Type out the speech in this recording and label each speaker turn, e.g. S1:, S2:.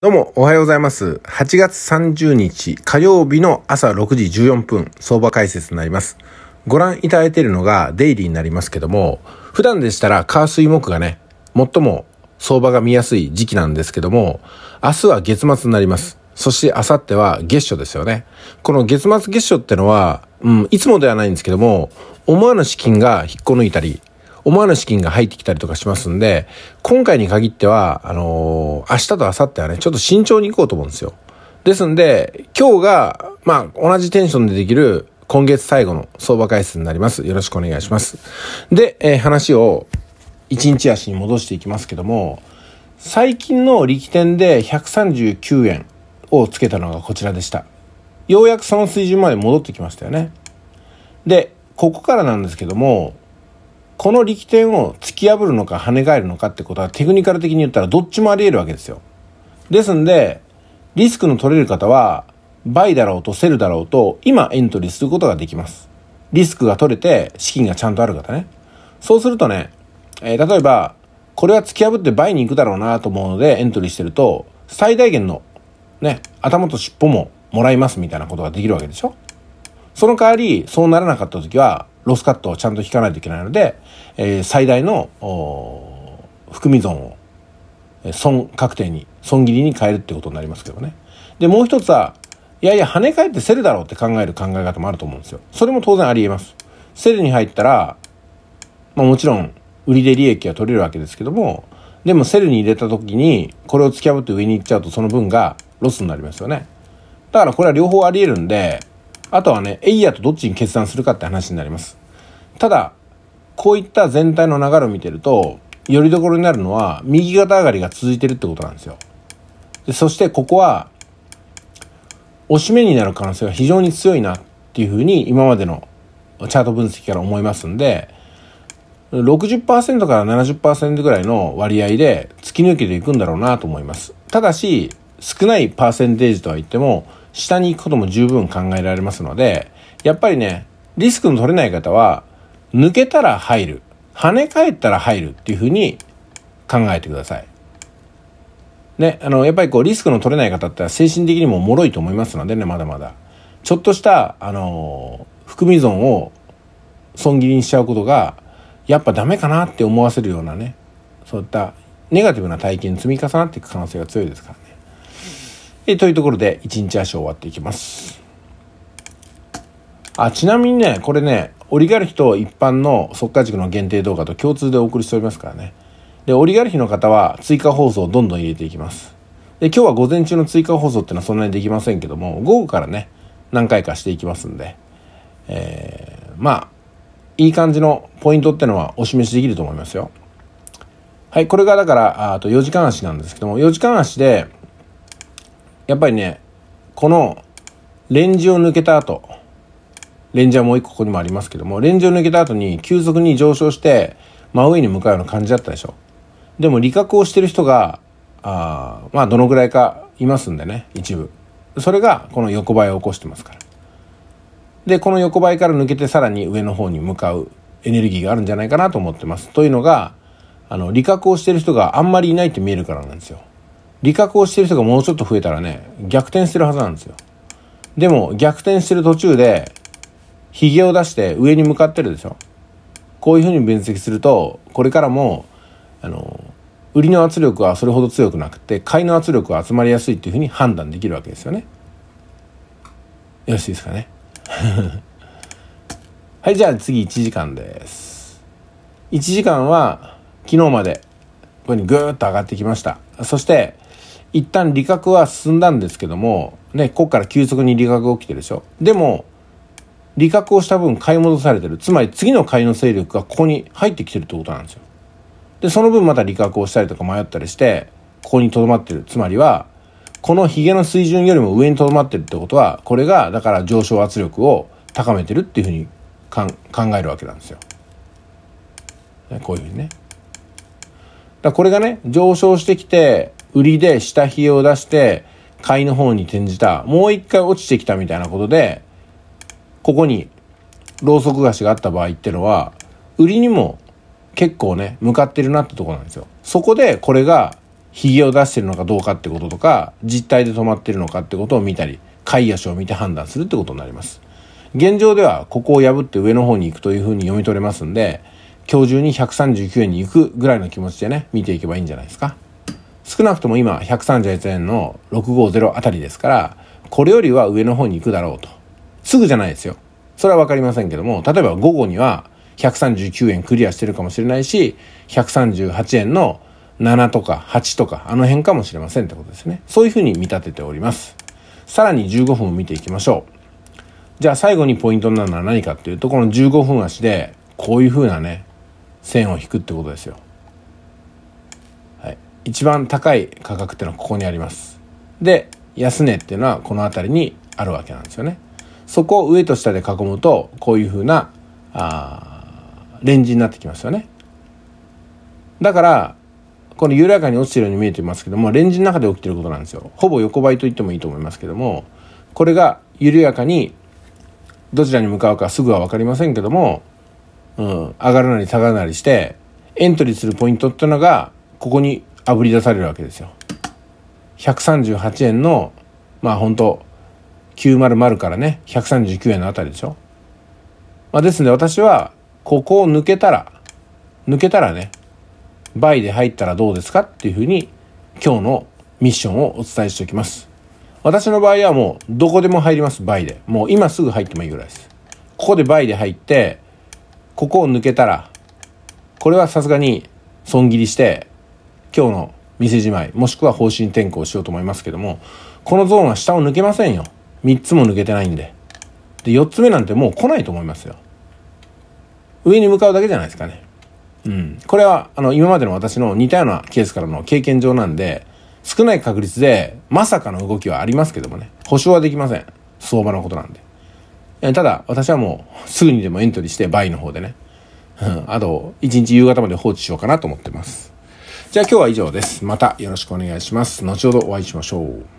S1: どうも、おはようございます。8月30日火曜日の朝6時14分、相場解説になります。ご覧いただいているのがデイリーになりますけども、普段でしたら、カー水木がね、最も相場が見やすい時期なんですけども、明日は月末になります。そして明後日は月初ですよね。この月末月初ってのは、うん、いつもではないんですけども、思わぬ資金が引っこ抜いたり、思わぬ資金が入ってきたりとかしますんで、今回に限っては、あのー、明日と明後日はね、ちょっと慎重に行こうと思うんですよ。ですんで、今日が、まあ、同じテンションでできる、今月最後の相場回数になります。よろしくお願いします。で、えー、話を、一日足に戻していきますけども、最近の力点で139円をつけたのがこちらでした。ようやくその水準まで戻ってきましたよね。で、ここからなんですけども、この力点を突き破るのか跳ね返るのかってことはテクニカル的に言ったらどっちもあり得るわけですよ。ですんで、リスクの取れる方は、バイだろうとセルだろうと、今エントリーすることができます。リスクが取れて、資金がちゃんとある方ね。そうするとね、えー、例えば、これは突き破ってバイに行くだろうなと思うのでエントリーしてると、最大限の、ね、頭と尻尾ももらいますみたいなことができるわけでしょその代わり、そうならなかった時は、ロスカットをちゃんと引かないといけないので、えー、最大の含み損を損確定に損切りに変えるってことになりますけどね。でもう一つはいやいや跳ね返ってセルだろうって考える考え方もあると思うんですよ。それも当然あり得ます。セルに入ったら、まあ、もちろん売りで利益は取れるわけですけどもでもセルに入れた時にこれを突き破って上に行っちゃうとその分がロスになりますよね。だからこれは両方ありえるんであとはね、エイヤとどっちに決断するかって話になります。ただ、こういった全体の流れを見てると、よりどころになるのは、右肩上がりが続いてるってことなんですよ。でそしてここは、押し目になる可能性が非常に強いなっていうふうに今までのチャート分析から思いますんで、60%から70%ぐらいの割合で突き抜けていくんだろうなと思います。ただし、少ないパーセンテージとは言っても、下に行くことも十分考えられますので、やっぱりね、リスクの取れない方は、抜けたら入る。跳ね返ったら入るっていうふうに考えてください。ね、あの、やっぱりこう、リスクの取れない方って精神的にも脆いと思いますのでね、まだまだ。ちょっとした、あの、含み損を損切りにしちゃうことが、やっぱダメかなって思わせるようなね、そういったネガティブな体験積み重なっていく可能性が強いですからね。えー、というところで、一日足終わっていきます。あ、ちなみにね、これね、オリガルヒと一般の速稼塾の限定動画と共通でお送りしておりますからね。で、オリガルヒの方は追加放送をどんどん入れていきます。で、今日は午前中の追加放送っていうのはそんなにできませんけども、午後からね、何回かしていきますんで、えー、まあ、いい感じのポイントってのはお示しできると思いますよ。はい、これがだから、あと4時間足なんですけども、4時間足で、やっぱりね、このレンジを抜けた後、レンジはもう一個ここにもありますけども、レンジを抜けた後に急速に上昇して、真上に向かうような感じだったでしょ。でも、理覚をしてる人が、あまあ、どのぐらいかいますんでね、一部。それが、この横ばいを起こしてますから。で、この横ばいから抜けてさらに上の方に向かうエネルギーがあるんじゃないかなと思ってます。というのが、あの、理覚をしてる人があんまりいないって見えるからなんですよ。理確をしてる人がもうちょっと増えたらね、逆転してるはずなんですよ。でも、逆転してる途中で、髭を出して上に向かってるでしょ。こういうふうに分析すると、これからも、あの、売りの圧力はそれほど強くなくて、買いの圧力は集まりやすいっていうふうに判断できるわけですよね。よろしいですかね。はい、じゃあ次1時間です。1時間は昨日までここにぐーっと上がってきました。そして一旦利確は進んだんですけども、ね、ここから急速に利確が起きてるでしょ。でも、利確をした分買い戻されてる。つまり次の買いの勢力がここに入ってきてるってことなんですよ。で、その分また利確をしたりとか迷ったりして、ここに留まってる。つまりは、このヒゲの水準よりも上に留まってるってことは、これが、だから上昇圧力を高めてるっていうふうに考えるわけなんですよ。こういうふうにね。だこれがね、上昇してきて、売りで下髭を出して、買いの方に転じた、もう一回落ちてきたみたいなことで、ここに、ろうそく菓子があった場合ってのは、売りにも結構ね、向かってるなってとこなんですよ。そこでこれが、ヒゲを出してるのかどうかってこととか、実態で止まってるのかってことを見たり、買い足を見て判断するってことになります。現状では、ここを破って上の方に行くというふうに読み取れますんで、今日中に139円に行くぐらいの気持ちでね、見ていけばいいんじゃないですか。少なくとも今1 3 1円の650あたりですから、これよりは上の方に行くだろうと。すぐじゃないですよ。それはわかりませんけども、例えば午後には139円クリアしてるかもしれないし、138円の7とか8とか、あの辺かもしれませんってことですね。そういうふうに見立てております。さらに15分を見ていきましょう。じゃあ最後にポイントになるのは何かっていうと、この15分足で、こういうふうなね、線を引くってことですよ。一番高い価格っていうのはここにあります。で、安値っていうのはこの辺りにあるわけなんですよね。そこを上と下で囲むと、こういう風な、あレンジになってきますよね。だから、この緩やかに落ちてるように見えてますけども、レンジの中で起きてることなんですよ。ほぼ横ばいと言ってもいいと思いますけども、これが緩やかにどちらに向かうかすぐは分かりませんけども、うん、上がるなり下がるなりして、エントリーするポイントっていうのが、ここにあぶり出されるわけですよ。138円のまあ本当900からね139円のあたりでしょ。まあ、ですので私はここを抜けたら抜けたらね倍で入ったらどうですかっていうふうに今日のミッションをお伝えしておきます。私の場合はもうどこでも入ります倍で。もう今すぐ入ってもいいぐらいです。ここで倍で入ってここを抜けたらこれはさすがに損切りして今日の店じまい、もしくは方針転向しようと思いますけども、このゾーンは下を抜けませんよ。3つも抜けてないんで。で、4つ目なんてもう来ないと思いますよ。上に向かうだけじゃないですかね。うん。これは、あの、今までの私の似たようなケースからの経験上なんで、少ない確率で、まさかの動きはありますけどもね、保証はできません。相場のことなんで。えただ、私はもう、すぐにでもエントリーして、倍の方でね。うん。あと、1日夕方まで放置しようかなと思ってます。じゃあ今日は以上です。またよろしくお願いします。後ほどお会いしましょう。